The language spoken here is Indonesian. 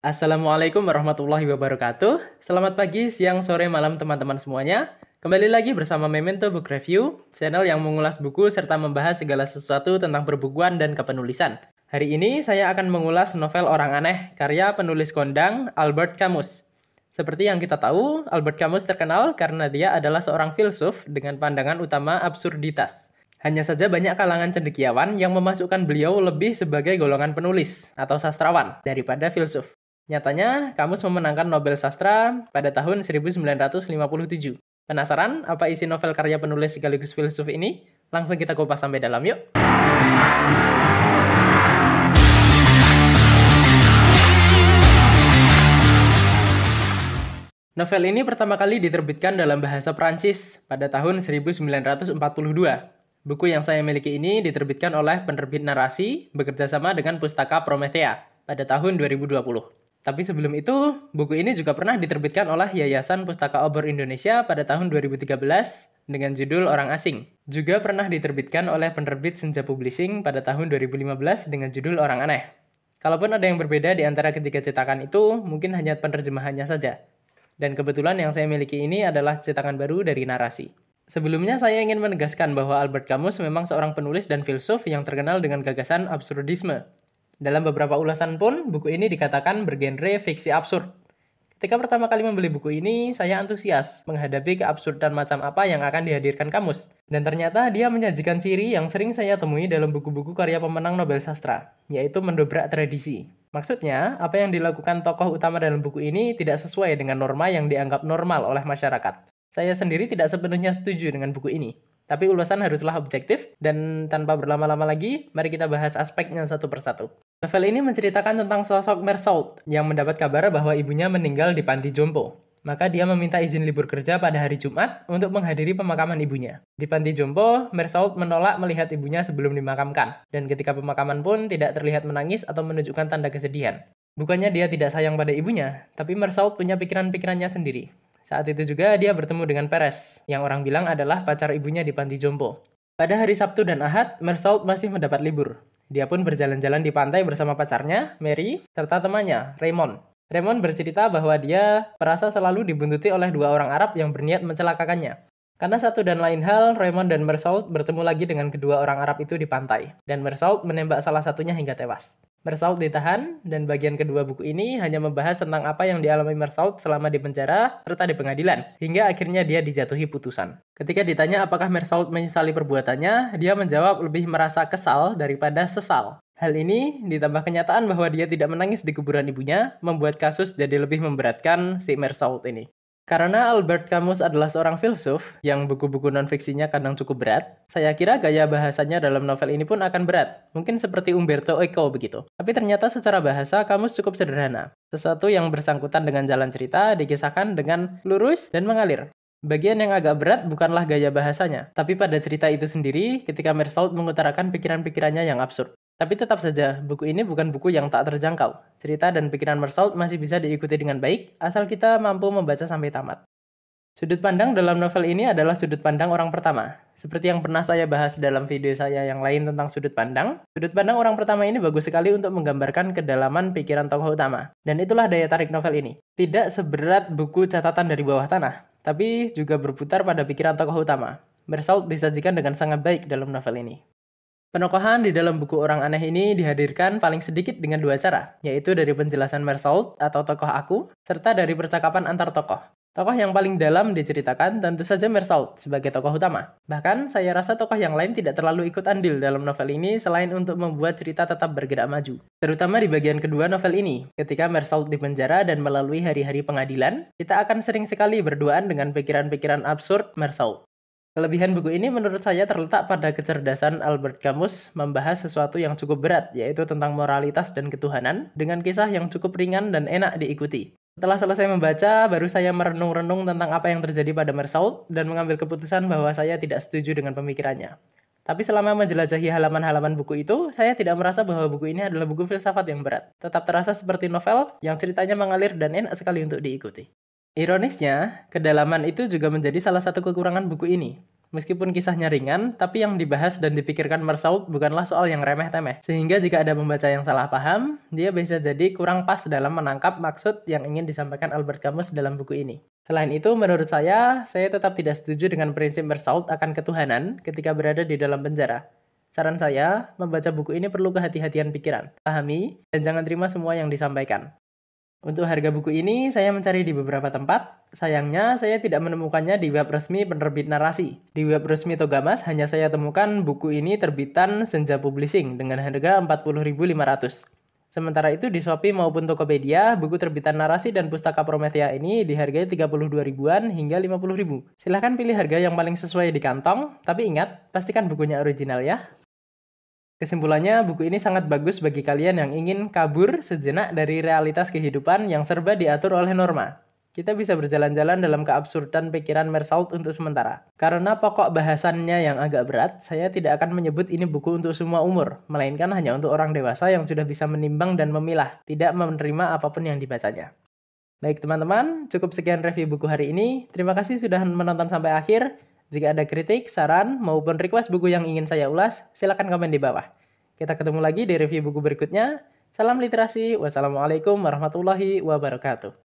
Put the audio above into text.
Assalamualaikum warahmatullahi wabarakatuh. Selamat pagi, siang, sore, malam teman-teman semuanya. Kembali lagi bersama Memento Book Review, channel yang mengulas buku serta membahas segala sesuatu tentang perbukuan dan kepenulisan. Hari ini saya akan mengulas novel Orang Aneh, karya penulis kondang Albert Camus. Seperti yang kita tahu, Albert Camus terkenal karena dia adalah seorang filsuf dengan pandangan utama absurditas. Hanya saja banyak kalangan cendekiawan yang memasukkan beliau lebih sebagai golongan penulis atau sastrawan daripada filsuf. Nyatanya, Kamus memenangkan Nobel Sastra pada tahun 1957. Penasaran apa isi novel karya penulis sekaligus filsuf ini? Langsung kita kupas sampai dalam yuk. Novel ini pertama kali diterbitkan dalam bahasa Prancis pada tahun 1942. Buku yang saya miliki ini diterbitkan oleh penerbit narasi bekerjasama dengan pustaka Promethea pada tahun 2020. Tapi sebelum itu, buku ini juga pernah diterbitkan oleh Yayasan Pustaka Obor Indonesia pada tahun 2013 dengan judul Orang Asing. Juga pernah diterbitkan oleh penerbit Senja Publishing pada tahun 2015 dengan judul Orang Aneh. Kalaupun ada yang berbeda di antara ketiga cetakan itu, mungkin hanya penerjemahannya saja. Dan kebetulan yang saya miliki ini adalah cetakan baru dari narasi. Sebelumnya saya ingin menegaskan bahwa Albert Camus memang seorang penulis dan filsuf yang terkenal dengan gagasan absurdisme. Dalam beberapa ulasan pun, buku ini dikatakan bergenre fiksi absurd. Ketika pertama kali membeli buku ini, saya antusias menghadapi keabsurdan macam apa yang akan dihadirkan kamus. Dan ternyata dia menyajikan ciri yang sering saya temui dalam buku-buku karya pemenang Nobel Sastra, yaitu mendobrak tradisi. Maksudnya, apa yang dilakukan tokoh utama dalam buku ini tidak sesuai dengan norma yang dianggap normal oleh masyarakat. Saya sendiri tidak sepenuhnya setuju dengan buku ini. Tapi ulasan haruslah objektif, dan tanpa berlama-lama lagi, mari kita bahas aspeknya satu persatu. Novel ini menceritakan tentang sosok Mersault yang mendapat kabar bahwa ibunya meninggal di panti jompo. Maka dia meminta izin libur kerja pada hari Jumat untuk menghadiri pemakaman ibunya. Di panti jompo, Mersault menolak melihat ibunya sebelum dimakamkan, dan ketika pemakaman pun tidak terlihat menangis atau menunjukkan tanda kesedihan. Bukannya dia tidak sayang pada ibunya, tapi Mersault punya pikiran-pikirannya sendiri. Saat itu juga dia bertemu dengan Perez, yang orang bilang adalah pacar ibunya di panti jompo. Pada hari Sabtu dan Ahad, Mersault masih mendapat libur. Dia pun berjalan-jalan di pantai bersama pacarnya, Mary, serta temannya, Raymond. Raymond bercerita bahwa dia merasa selalu dibuntuti oleh dua orang Arab yang berniat mencelakakannya. Karena satu dan lain hal, Raymond dan Mersault bertemu lagi dengan kedua orang Arab itu di pantai, dan Mersault menembak salah satunya hingga tewas. Mersault ditahan, dan bagian kedua buku ini hanya membahas tentang apa yang dialami Mersault selama di penjara serta di pengadilan, hingga akhirnya dia dijatuhi putusan. Ketika ditanya apakah Mersault menyesali perbuatannya, dia menjawab lebih merasa kesal daripada sesal. Hal ini ditambah kenyataan bahwa dia tidak menangis di kuburan ibunya, membuat kasus jadi lebih memberatkan si Mersault ini. Karena Albert Camus adalah seorang filsuf yang buku-buku nonfiksinya kadang cukup berat, saya kira gaya bahasanya dalam novel ini pun akan berat, mungkin seperti Umberto Eco begitu. Tapi ternyata secara bahasa Camus cukup sederhana, sesuatu yang bersangkutan dengan jalan cerita dikisahkan dengan lurus dan mengalir. Bagian yang agak berat bukanlah gaya bahasanya, tapi pada cerita itu sendiri ketika Mersault mengutarakan pikiran-pikirannya yang absurd. Tapi tetap saja, buku ini bukan buku yang tak terjangkau. Cerita dan pikiran Mersault masih bisa diikuti dengan baik, asal kita mampu membaca sampai tamat. Sudut pandang dalam novel ini adalah sudut pandang orang pertama. Seperti yang pernah saya bahas dalam video saya yang lain tentang sudut pandang, sudut pandang orang pertama ini bagus sekali untuk menggambarkan kedalaman pikiran tokoh utama. Dan itulah daya tarik novel ini. Tidak seberat buku catatan dari bawah tanah, tapi juga berputar pada pikiran tokoh utama. Marsault disajikan dengan sangat baik dalam novel ini. Penokohan di dalam buku Orang Aneh ini dihadirkan paling sedikit dengan dua cara, yaitu dari penjelasan Mersault atau tokoh aku, serta dari percakapan antar tokoh. Tokoh yang paling dalam diceritakan tentu saja Mersault sebagai tokoh utama. Bahkan, saya rasa tokoh yang lain tidak terlalu ikut andil dalam novel ini selain untuk membuat cerita tetap bergerak maju. Terutama di bagian kedua novel ini, ketika Mersault dipenjara dan melalui hari-hari pengadilan, kita akan sering sekali berduaan dengan pikiran-pikiran absurd Mersault. Kelebihan buku ini menurut saya terletak pada kecerdasan Albert Camus membahas sesuatu yang cukup berat, yaitu tentang moralitas dan ketuhanan, dengan kisah yang cukup ringan dan enak diikuti. Setelah selesai membaca, baru saya merenung-renung tentang apa yang terjadi pada Mersault dan mengambil keputusan bahwa saya tidak setuju dengan pemikirannya. Tapi selama menjelajahi halaman-halaman buku itu, saya tidak merasa bahwa buku ini adalah buku filsafat yang berat. Tetap terasa seperti novel yang ceritanya mengalir dan enak sekali untuk diikuti. Ironisnya, kedalaman itu juga menjadi salah satu kekurangan buku ini. Meskipun kisahnya ringan, tapi yang dibahas dan dipikirkan Mersault bukanlah soal yang remeh-temeh. Sehingga jika ada pembaca yang salah paham, dia bisa jadi kurang pas dalam menangkap maksud yang ingin disampaikan Albert Camus dalam buku ini. Selain itu, menurut saya, saya tetap tidak setuju dengan prinsip Mersault akan ketuhanan ketika berada di dalam penjara. Saran saya, membaca buku ini perlu kehati-hatian pikiran. Pahami, dan jangan terima semua yang disampaikan. Untuk harga buku ini, saya mencari di beberapa tempat. Sayangnya, saya tidak menemukannya di web resmi penerbit narasi. Di web resmi Togamas, hanya saya temukan buku ini terbitan Senja Publishing dengan harga rp 40500 Sementara itu di Shopee maupun Tokopedia, buku terbitan narasi dan pustaka Promethea ini dihargai rp ribuan hingga Rp50.000. Silahkan pilih harga yang paling sesuai di kantong, tapi ingat, pastikan bukunya original ya. Kesimpulannya, buku ini sangat bagus bagi kalian yang ingin kabur sejenak dari realitas kehidupan yang serba diatur oleh norma. Kita bisa berjalan-jalan dalam keabsurdan pikiran Mersault untuk sementara. Karena pokok bahasannya yang agak berat, saya tidak akan menyebut ini buku untuk semua umur, melainkan hanya untuk orang dewasa yang sudah bisa menimbang dan memilah, tidak menerima apapun yang dibacanya. Baik teman-teman, cukup sekian review buku hari ini. Terima kasih sudah menonton sampai akhir. Jika ada kritik, saran, maupun request buku yang ingin saya ulas, silakan komen di bawah. Kita ketemu lagi di review buku berikutnya. Salam literasi. Wassalamualaikum warahmatullahi wabarakatuh.